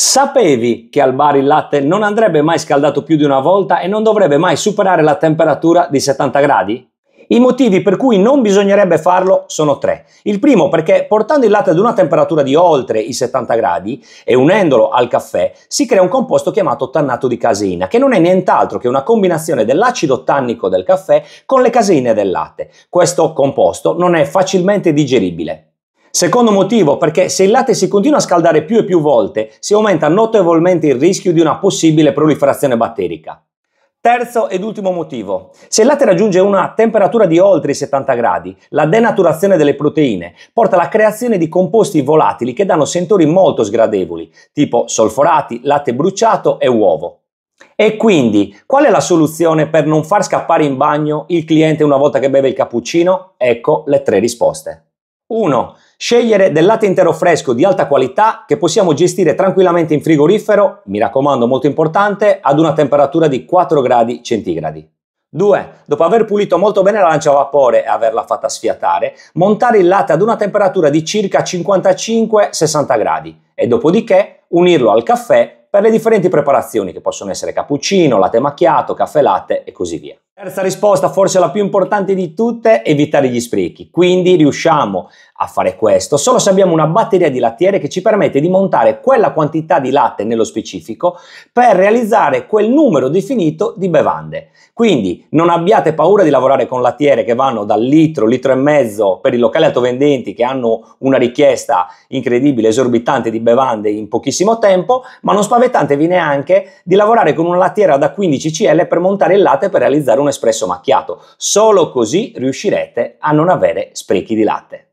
Sapevi che al bar il latte non andrebbe mai scaldato più di una volta e non dovrebbe mai superare la temperatura di 70 gradi? I motivi per cui non bisognerebbe farlo sono tre. Il primo perché portando il latte ad una temperatura di oltre i 70 gradi e unendolo al caffè si crea un composto chiamato tannato di caseina, che non è nient'altro che una combinazione dell'acido tannico del caffè con le caseine del latte. Questo composto non è facilmente digeribile. Secondo motivo, perché se il latte si continua a scaldare più e più volte, si aumenta notevolmente il rischio di una possibile proliferazione batterica. Terzo ed ultimo motivo, se il latte raggiunge una temperatura di oltre i 70 gradi, la denaturazione delle proteine porta alla creazione di composti volatili che danno sentori molto sgradevoli, tipo solforati, latte bruciato e uovo. E quindi, qual è la soluzione per non far scappare in bagno il cliente una volta che beve il cappuccino? Ecco le tre risposte. 1. Scegliere del latte intero fresco di alta qualità che possiamo gestire tranquillamente in frigorifero, mi raccomando molto importante, ad una temperatura di 4 gradi centigradi. 2. Dopo aver pulito molto bene la lancia a vapore e averla fatta sfiatare, montare il latte ad una temperatura di circa 55-60 gradi e dopodiché unirlo al caffè per le differenti preparazioni che possono essere cappuccino, latte macchiato, caffè latte e così via. Terza risposta, forse la più importante di tutte, evitare gli sprechi. Quindi riusciamo a fare questo solo se abbiamo una batteria di lattiere che ci permette di montare quella quantità di latte nello specifico per realizzare quel numero definito di bevande. Quindi non abbiate paura di lavorare con lattiere che vanno dal litro, litro e mezzo per i locali autovendenti che hanno una richiesta incredibile, esorbitante di bevande in pochissimo tempo, ma non spaventatevi neanche di lavorare con una lattiera da 15 cl per montare il latte per realizzare un espresso macchiato. Solo così riuscirete a non avere sprechi di latte.